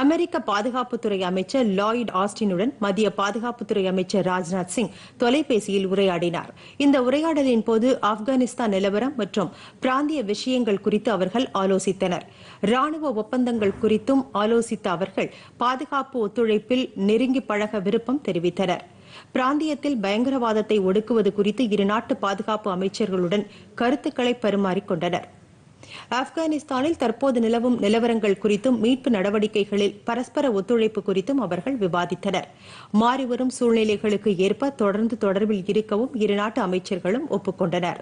அமெரிக்க பாதுகாப்புத்துறை அமைச்சர் லாயிட் ஆஸ்டினுடன் மத்திய பாதுகாப்புத்துறை அமைச்சர் ராஜ்நாத் சிங் தொலைபேசியில் உரையாடினார் இந்த உரையாடலின் போது ஆப்கானிஸ்தான் நிலவரம் மற்றும் பிராந்திய விஷயங்கள் குறித்து அவர்கள் ஆலோசித்தனர் ராணுவ ஒப்பந்தங்கள் குறித்தும் ஆலோசித்த அவர்கள் பாதுகாப்பு ஒத்துழைப்பில் நெருங்கி பழக விருப்பம் தெரிவித்தனர் பிராந்தியத்தில் பயங்கரவாதத்தை ஒடுக்குவது குறித்து இருநாட்டு பாதுகாப்பு அமைச்சர்களுடன் கருத்துக்களை பரிமாறிக்கொண்டனா் ஆப்கானிஸ்தானில் தற்போது நிலவும் நிலவரங்கள் குறித்தும் மீட்பு நடவடிக்கைகளில் பரஸ்பர ஒத்துழைப்பு குறித்தும் அவர்கள் விவாதித்தனர் மாறிவரும் சூழ்நிலைகளுக்கு ஏற்ப தொடர்ந்து தொடர்பில் இருக்கவும் இருநாட்டு அமைச்சர்களும் ஒப்புக்கொண்டனா்